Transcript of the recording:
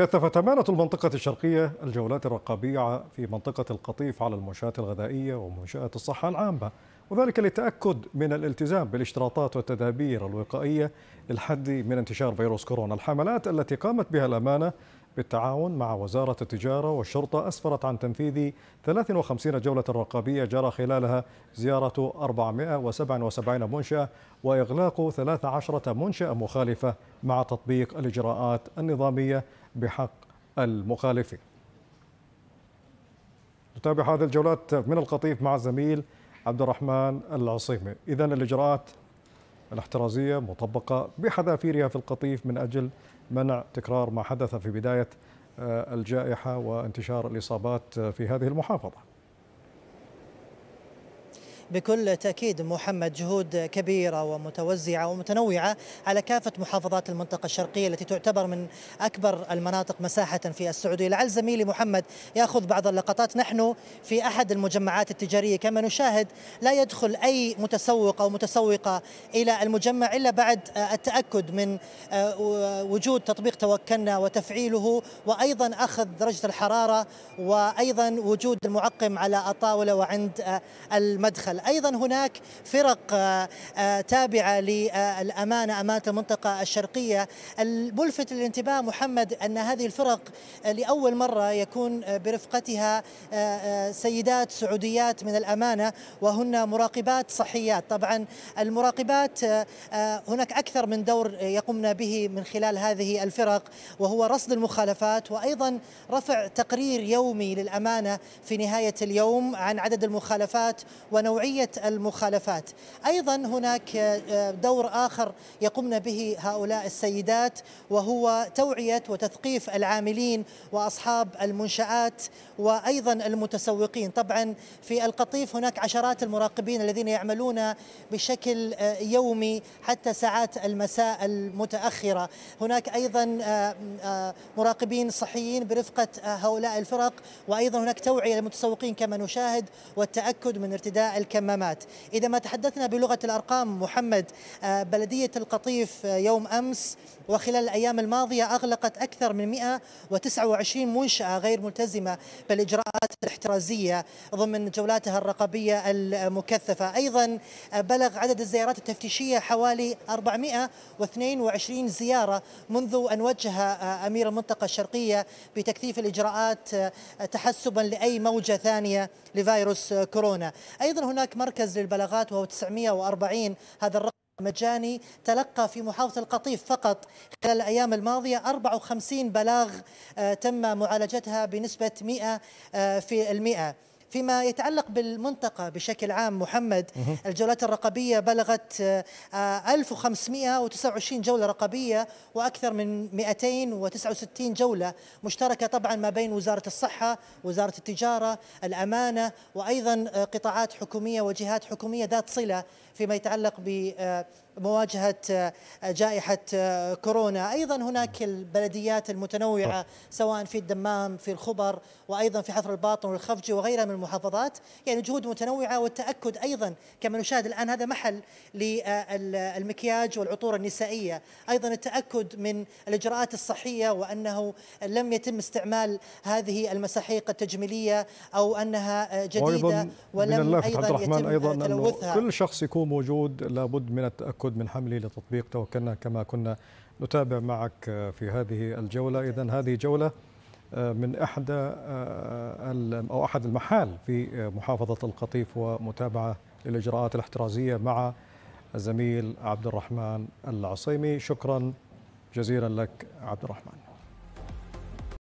كثفت أمانة المنطقة الشرقية الجولات الرقابية في منطقة القطيف على المنشآت الغذائية ومنشآت الصحة العامة وذلك للتأكد من الالتزام بالاشتراطات والتدابير الوقائية للحد من انتشار فيروس كورونا الحملات التي قامت بها الأمانة بالتعاون مع وزارة التجارة والشرطة أسفرت عن تنفيذ 53 جولة رقابية جرى خلالها زيارة 477 منشأة وإغلاق 13 منشأة مخالفة مع تطبيق الإجراءات النظامية بحق المخالفين نتابع هذه الجولات من القطيف مع الزميل عبد الرحمن العصيمي إذا الإجراءات الاحترازية مطبقة بحذافيرها في القطيف من أجل منع تكرار ما حدث في بداية آه، الجائحة وانتشار الإصابات آه، في هذه المحافظة بكل تأكيد محمد جهود كبيرة ومتوزعة ومتنوعة على كافة محافظات المنطقة الشرقية التي تعتبر من أكبر المناطق مساحة في السعودية لعل زميلي محمد يأخذ بعض اللقطات نحن في أحد المجمعات التجارية كما نشاهد لا يدخل أي متسوق أو متسوقة إلى المجمع إلا بعد التأكد من وجود تطبيق توكلنا وتفعيله وأيضا أخذ درجة الحرارة وأيضا وجود المعقم على الطاولة وعند المدخل أيضا هناك فرق آه، آه، تابعة للأمانة أمانة المنطقة الشرقية الملفت للانتباه محمد أن هذه الفرق لأول مرة يكون برفقتها آه، سيدات سعوديات من الأمانة وهن مراقبات صحيات طبعا المراقبات هناك أكثر من دور يقمن به من خلال هذه الفرق وهو رصد المخالفات وأيضا رفع تقرير يومي للأمانة في نهاية اليوم عن عدد المخالفات ونوعية نوعية المخالفات أيضا هناك آه، دور آخر يقمن به هؤلاء السيدات وهو توعية وتثقيف العاملين وأصحاب المنشآت وأيضا المتسوقين طبعا في القطيف هناك عشرات المراقبين الذين يعملون بشكل آه، يومي حتى ساعات المساء المتأخرة هناك أيضا آه، مراقبين صحيين برفقة هؤلاء الفرق وأيضا هناك توعية للمتسوقين كما نشاهد والتأكد من ارتداء الكمامة الكمامات إذا ما تحدثنا بلغة الأرقام محمد آه، بلدية القطيف آه، يوم أمس وخلال الأيام الماضية أغلقت أكثر من 129 منشأة غير ملتزمة بالإجراءات الاحترازية ضمن جولاتها الرقابية المكثفة أيضا آه، بلغ عدد الزيارات التفتيشية حوالي 422 زيارة منذ أن وجه أمير المنطقة الشرقية بتكثيف الإجراءات تحسبا لأي موجة ثانية لفيروس كورونا أيضا هناك هناك مركز للبلاغات وهو 940 هذا الرقم مجاني تلقى في محافظة القطيف فقط خلال الأيام الماضية 54 بلاغ آه، تم معالجتها بنسبة 100 آه، في المئة فيما يتعلق بالمنطقة بشكل عام محمد الجولات الرقابية بلغت 1529 آه، جولة رقابية وأكثر من 269 جولة مشتركة طبعا ما بين وزارة الصحة وزارة التجارة الأمانة وأيضا آه، قطاعات حكومية وجهات حكومية ذات صلة فيما يتعلق ب آه، مواجهة جائحة كورونا أيضا هناك البلديات المتنوعة طيب. سواء في الدمام في الخبر وأيضا في حفر الباطن والخفجي وغيرها من المحافظات يعني جهود متنوعة والتأكد أيضا كما نشاهد الآن هذا محل للمكياج والعطور النسائية أيضا التأكد من الإجراءات الصحية وأنه لم يتم استعمال هذه المساحيق التجميلية أو أنها جديدة ولم من الله أيضا يتم أيضا تلوثها كل شخص يكون موجود لابد من التأكد من حمله لتطبيق توكلنا كما كنا نتابع معك في هذه الجولة إذا هذه جولة من احدى آه، آه، او احد المحال في محافظه القطيف ومتابعه للاجراءات الاحترازيه مع الزميل عبد الرحمن العصيمي شكرا جزيلا لك عبد الرحمن